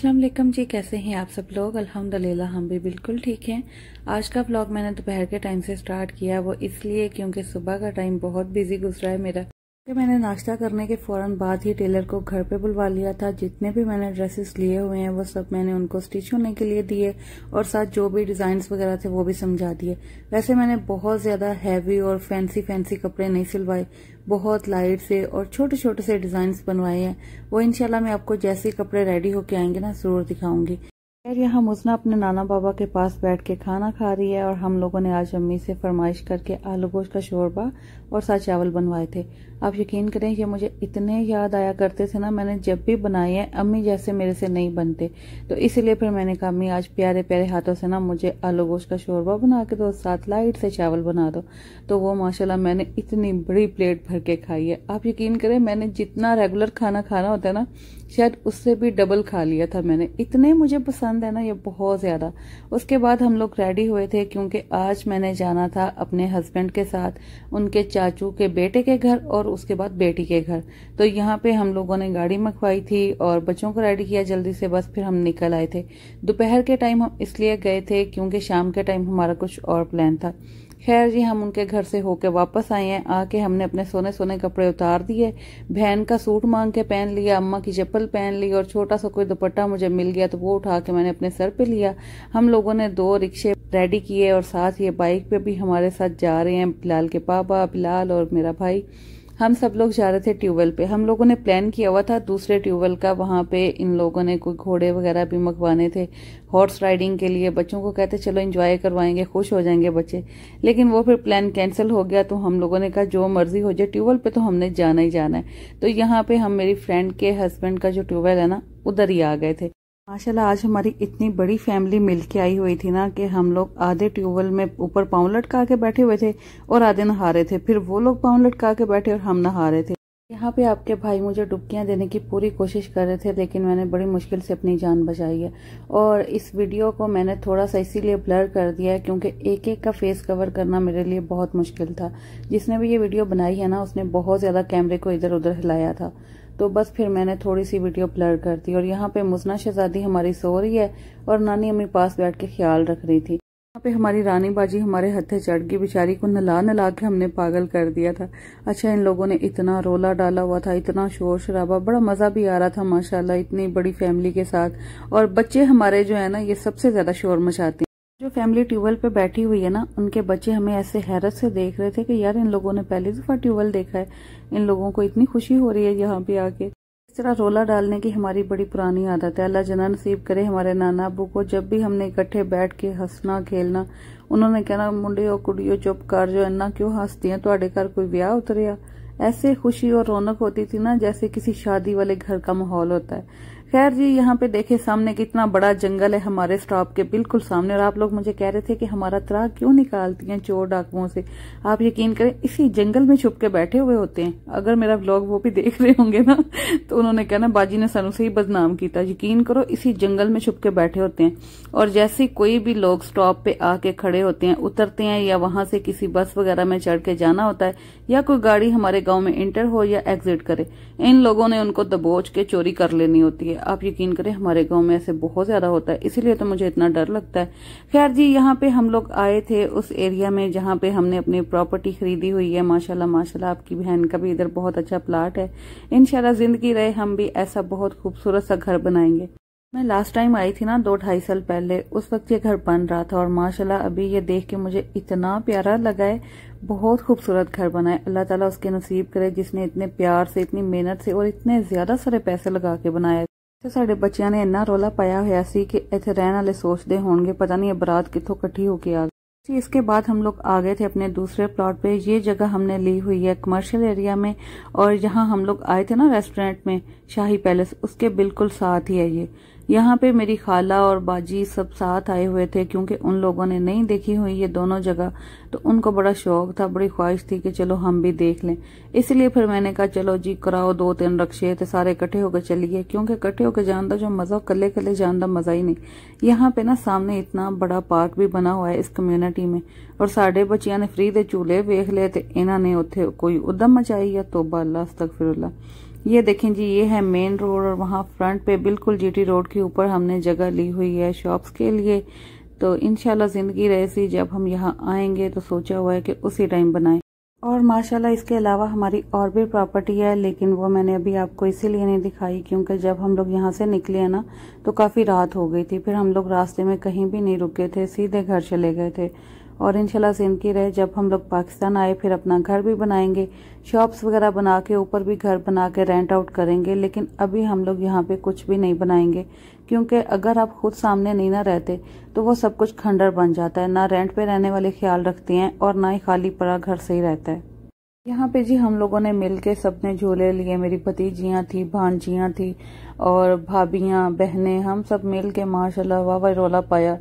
अस्सलाम वालेकुम जी कैसे हैं आप सब लोग अल्हम्दुलिल्लाह हम भी बिल्कुल ठीक हैं आज का व्लॉग मैंने दोपहर के टाइम से स्टार्ट किया वो इसलिए क्योंकि सुबह का टाइम बहुत बिजी गुजरा है मेरा कि मैंने नाश्ता करने के फौरन बाद ही टेलर को घर पे बुलवा लिया था जितने भी मैंने ड्रेसेस लिए हुए हैं वो सब मैंने उनको स्टिच होने के लिए दिए और साथ जो भी डिजाइन वगैरह थे वो भी समझा दिए वैसे मैंने बहुत ज़्यादा हैवी और फैंसी फैंसी कपड़े नहीं सिलवाए बहुत लाइट से और छोटे छोटे से डिजाइन बनवाए हैं वो इनशाला मैं आपको जैसे कपड़े रेडी होके आएंगे ना ज़रूर दिखाऊंगी खैर यहाँ मुजना अपने नाना बाबा के पास बैठ के खाना खा रही है और हम लोगों ने आज अम्मी से फरमाइश करके आलू गोश्त का शोरबा और साथ चावल बनवाए थे आप यकीन करें ये मुझे इतने याद आया करते थे ना मैंने जब भी बनाए हैं अम्मी जैसे मेरे से नहीं बनते तो इसीलिए फिर मैंने कहा अम्मी आज प्यारे प्यारे हाथों से ना मुझे आलू गोश्त का शोरबा बना के दो साथ लाइट से चावल बना दो तो वो माशाला मैंने इतनी बड़ी प्लेट भर के खाई है आप यकीन करें मैंने जितना रेगुलर खाना खाना होता है ना शायद उससे भी डबल खा लिया था मैंने इतने मुझे पसंद है ना ये बहुत ज़्यादा उसके बाद हम लोग रेडी हुए थे क्योंकि आज मैंने जाना था अपने हस्बैंड के साथ उनके चाचू के बेटे के घर और उसके बाद बेटी के घर तो यहाँ पे हम लोगों ने गाड़ी मंगवाई थी और बच्चों को रेडी किया जल्दी से बस फिर हम निकल आए थे दोपहर के टाइम हम इसलिए गए थे क्योंकि शाम के टाइम हमारा कुछ और प्लान था खैर जी हम उनके घर से होकर वापस आए हैं आके हमने अपने सोने सोने कपड़े उतार दिए बहन का सूट मांग के पहन लिया अम्मा की चप्पल पहन ली और छोटा सा कोई दुपट्टा मुझे मिल गया तो वो उठा के मैंने अपने सर पे लिया हम लोगों ने दो रिक्शे रेडी किए और साथ ये बाइक पे भी हमारे साथ जा रहे हैं बिलाल के पापा बिलाल और मेरा भाई हम सब लोग जा रहे थे ट्यूबवेल पे हम लोगों ने प्लान किया हुआ था दूसरे ट्यूबवेल का वहाँ पे इन लोगों ने कोई घोड़े वगैरह भी मंगवाने थे हॉर्स राइडिंग के लिए बच्चों को कहते चलो एंजॉय करवाएंगे खुश हो जाएंगे बच्चे लेकिन वो फिर प्लान कैंसिल हो गया तो हम लोगों ने कहा जो मर्जी हो जाए ट्यूबवेल पे तो हमने जाना ही जाना है तो यहाँ पे हम मेरी फ्रेंड के हस्बैंड का जो ट्यूबवेल है ना उधर ही आ गए थे माशाला आज हमारी इतनी बड़ी फैमिली मिलके आई हुई थी ना कि हम लोग आधे ट्यूबवेल में ऊपर पाँव लटका के बैठे हुए थे और आधे नहा रहे थे फिर वो लोग पाँव लटका के बैठे और हम नहा रहे थे यहाँ पे आपके भाई मुझे डुबकियाँ देने की पूरी कोशिश कर रहे थे लेकिन मैंने बड़ी मुश्किल से अपनी जान बचाई है और इस वीडियो को मैंने थोड़ा सा इसीलिए ब्लर कर दिया है क्योंकि एक एक का फेस कवर करना मेरे लिए बहुत मुश्किल था जिसने भी ये वीडियो बनाई है ना उसने बहुत ज़्यादा कैमरे को इधर उधर हिलाया था तो बस फिर मैंने थोड़ी सी वीडियो ब्लर कर दी और यहाँ पे मुजना शहजादी हमारी सो रही है और नानी अम्मी पास बैठ के ख्याल रख रही थी यहाँ पे हमारी रानी बाजी हमारे हथे चढ़ गई बेचारी को नला नला के हमने पागल कर दिया था अच्छा इन लोगों ने इतना रोला डाला हुआ था इतना शोर शराबा बड़ा मजा भी आ रहा था माशाल्लाह इतनी बड़ी फैमिली के साथ और बच्चे हमारे जो है ना ये सबसे ज्यादा शोर मचाते हैं जो फैमिली ट्यूबवेल पे बैठी हुई है ना उनके बच्चे हमें ऐसे हैरत से देख रहे थे कि यार इन लोगों ने पहली दफा ट्यूबवेल देखा है इन लोगों को इतनी खुशी हो रही है यहाँ पे आके इस तरह रोला डालने की हमारी बड़ी पुरानी आदत है अल्लाह जना नसीब करे हमारे नाना अबू को जब भी हमने इकट्ठे बैठ के हंसना खेलना उन्होंने कहना मुंडे और कुड़ियों चुप कर जो इन्ना क्यों हंसती है थोड़े घर कोई ब्याह उतरिया ऐसे खुशी और रौनक होती थी ना जैसे किसी शादी वाले घर का माहौल होता है खैर जी यहाँ पे देखे सामने कितना बड़ा जंगल है हमारे स्टॉप के बिल्कुल सामने और आप लोग मुझे कह रहे थे कि हमारा तरा क्यों निकालती हैं चोर डाकुओं से आप यकीन करें इसी जंगल में छुप के बैठे हुए होते हैं अगर मेरा व्लॉग वो भी देख रहे होंगे ना तो उन्होंने कहना बाजी ने सनू से ही बदनाम किया यकीन करो इसी जंगल में छुप के बैठे होते हैं और जैसे कोई भी लोग स्टॉप पे आके खड़े होते हैं उतरते हैं या वहां से किसी बस वगैरह में चढ़ के जाना होता है या कोई गाड़ी हमारे गाँव में इंटर हो या एग्जिट करे इन लोगों ने उनको दबोच के चोरी कर लेनी होती है आप यकीन करें हमारे गांव में ऐसे बहुत ज़्यादा होता है इसीलिए तो मुझे इतना डर लगता है खैर जी यहाँ पे हम लोग आए थे उस एरिया में जहाँ पे हमने अपनी प्रॉपर्टी खरीदी हुई है माशाल्लाह माशाल्लाह आपकी बहन का भी इधर बहुत अच्छा प्लाट है इनशाला जिंदगी रहे हम भी ऐसा बहुत खूबसूरत सा घर बनाएंगे मैं लास्ट टाइम आई थी ना दो ढाई साल पहले उस वक्त ये घर बन रहा था और माशाल्लाह अभी ये देख के मुझे इतना प्यारा लगा है बहुत खूबसूरत घर बना है अल्लाह ताला उसके नसीब करे जिसने इतने प्यार से इतनी मेहनत से और इतने ज्यादा सारे पैसे लगा के बनाया ਤੇ ਸਾਡੇ ने ਨੇ ਇੰਨਾ पाया ਪਾਇਆ ਹੋਇਆ ਸੀ ਕਿ ਇੱਥੇ ਰਹਿਣ ਵਾਲੇ ਸੋਚਦੇ ਹੋਣਗੇ ਪਤਾ नहीं बरात कितों इकट्ठी होके आ गई इसके बाद हम लोग आ गए थे अपने दूसरे प्लॉट पे ये जगह हमने ली हुई है कमर्शियल एरिया में और जहाँ हम लोग आए थे ना रेस्टोरेंट में शाही पैलेस उसके बिल्कुल साथ ही है ये यहाँ पे मेरी खाला और बाजी सब साथ आए हुए थे क्योंकि उन लोगों ने नहीं देखी हुई ये दोनों जगह तो उनको बड़ा शौक था बड़ी ख्वाहिश थी कि चलो हम भी देख लें इसलिए फिर मैंने कहा चलो जी कराओ दो तीन रक्षे थे सारे इकट्ठे होकर चलिए क्योंकि इकट्ठे होकर जान का जो मज़ा कले कले जान का मज़ा ही नहीं यहाँ पे ना सामने इतना बड़ा पार्क भी बना हुआ है इस कम्यूनिटी में और साढ़े बच्चिया ने फ्री दे चूल्हे वेख ले इन्होंने उत्थे कोई उदम मचाई या तोबा अल्लाह तक फिर ये देखें जी ये है मेन रोड और वहाँ फ्रंट पे बिल्कुल जीटी रोड के ऊपर हमने जगह ली हुई है शॉप्स के लिए तो इनशाला ज़िंदगी सी जब हम यहाँ आएंगे तो सोचा हुआ है कि उसी टाइम बनाएं और माशाल्लाह इसके अलावा हमारी और भी प्रॉपर्टी है लेकिन वो मैंने अभी आपको इसीलिए नहीं दिखाई क्योंकि जब हम लोग यहाँ से निकले हैं ना तो काफ़ी रात हो गई थी फिर हम लोग रास्ते में कहीं भी नहीं रुके थे सीधे घर चले गए थे और इनशाला सेम की रहे जब हम लोग पाकिस्तान आए फिर अपना घर भी बनाएंगे शॉप्स वगैरह बना के ऊपर भी घर बना के रेंट आउट करेंगे लेकिन अभी हम लोग यहाँ पे कुछ भी नहीं बनाएंगे क्योंकि अगर आप खुद सामने नहीं ना रहते तो वो सब कुछ खंडर बन जाता है ना रेंट पे रहने वाले ख्याल रखते हैं और ना ही खाली पड़ा घर से ही रहता है यहाँ पे जी हम लोगों ने मिल के सबने झूले लिए मेरी भतीजियाँ थी भांजियाँ थी और भाभी बहनें हम सब मिल के माशाला वाह वाह रोला पाया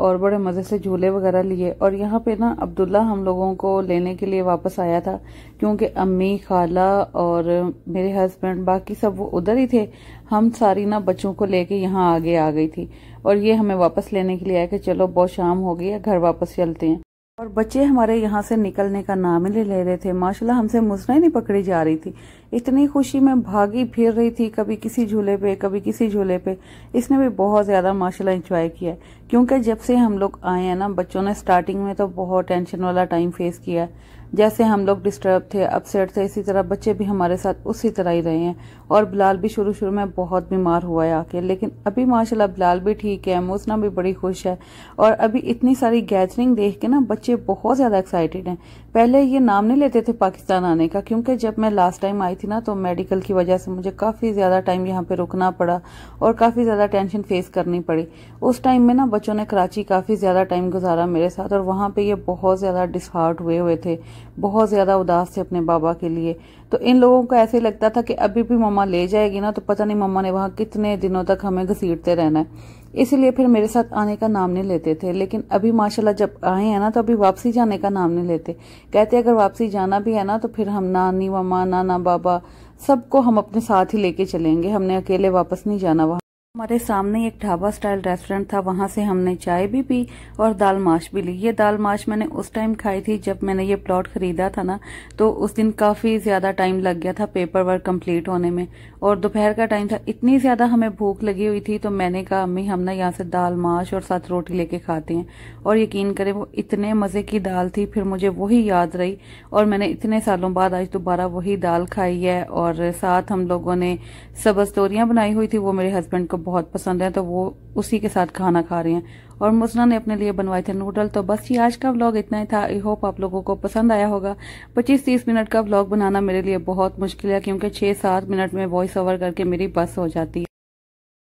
और बड़े मज़े से झूले वगैरह लिए और यहाँ पे ना अब्दुल्ला हम लोगों को लेने के लिए वापस आया था क्योंकि अम्मी खाला और मेरे हस्बैंड बाकी सब वो उधर ही थे हम सारी ना बच्चों को लेके यहाँ आगे आ गई थी और ये हमें वापस लेने के लिए आया कि चलो बहुत शाम हो गई है घर वापस चलते हैं और बच्चे हमारे यहाँ से निकलने का नाम ही ले रहे थे माशाल्लाह हमसे मुसरा नहीं पकड़ी जा रही थी इतनी खुशी में भागी फिर रही थी कभी किसी झूले पे कभी किसी झूले पे इसने भी बहुत ज़्यादा माशाल्लाह इंजॉय किया क्योंकि जब से हम लोग आए हैं ना बच्चों ने स्टार्टिंग में तो बहुत टेंशन वाला टाइम फेस किया है जैसे हम लोग डिस्टर्ब थे अपसेट थे इसी तरह बच्चे भी हमारे साथ उसी तरह ही रहे हैं और बिलाल भी शुरू शुरू में बहुत बीमार हुआ है आके लेकिन अभी माशाल्लाह बिलाल भी ठीक है मोसना भी बड़ी खुश है और अभी इतनी सारी गैदरिंग देख के ना बच्चे बहुत ज़्यादा एक्साइटेड हैं पहले ये नाम नहीं लेते थे पाकिस्तान आने का क्योंकि जब मैं लास्ट टाइम आई थी ना तो मेडिकल की वजह से मुझे काफ़ी ज़्यादा टाइम यहाँ पर रुकना पड़ा और काफ़ी ज़्यादा टेंशन फेस करनी पड़ी उस टाइम में ना बच्चों ने कराची काफ़ी ज़्यादा टाइम गुजारा मेरे साथ और वहाँ पर ये बहुत ज़्यादा डिसहार्ट हुए हुए थे बहुत ज़्यादा उदास थे अपने बाबा के लिए तो इन लोगों को ऐसे लगता था कि अभी भी मम्मा ले जाएगी ना तो पता नहीं मम्मा ने वहाँ कितने दिनों तक हमें घसीटते रहना है इसलिए फिर मेरे साथ आने का नाम नहीं लेते थे लेकिन अभी माशाल्लाह जब आए हैं ना तो अभी वापसी जाने का नाम नहीं लेते कहते अगर वापसी जाना भी है ना तो फिर हम नानी मामा नाना बाबा सबको हम अपने साथ ही लेके चलेंगे हमने अकेले वापस नहीं जाना वहाँ हमारे सामने एक ढाबा स्टाइल रेस्टोरेंट था वहाँ से हमने चाय भी पी और दाल माश भी ली ये दाल माश मैंने उस टाइम खाई थी जब मैंने ये प्लॉट खरीदा था ना तो उस दिन काफ़ी ज़्यादा टाइम लग गया था पेपर वर्क कंप्लीट होने में और दोपहर का टाइम था इतनी ज़्यादा हमें भूख लगी हुई थी तो मैंने कहा अम्मी हम ना यहाँ से दाल माश और साथ रोटी लेके खाते हैं और यकीन करें वो इतने मज़े की दाल थी फिर मुझे वही याद रही और मैंने इतने सालों बाद आज दोबारा वही दाल खाई है और साथ हम लोगों ने सबज बनाई हुई थी वो मेरे हस्बैंड को बहुत पसंद है तो वो उसी के साथ खाना खा रहे हैं और मुसना ने अपने लिए बनवाए थे नूडल तो बस ये आज का व्लॉग इतना ही था आई होप आप लोगों को पसंद आया होगा 25-30 मिनट का व्लॉग बनाना मेरे लिए बहुत मुश्किल है क्योंकि 6-7 मिनट में वॉइस ओवर करके मेरी बस हो जाती है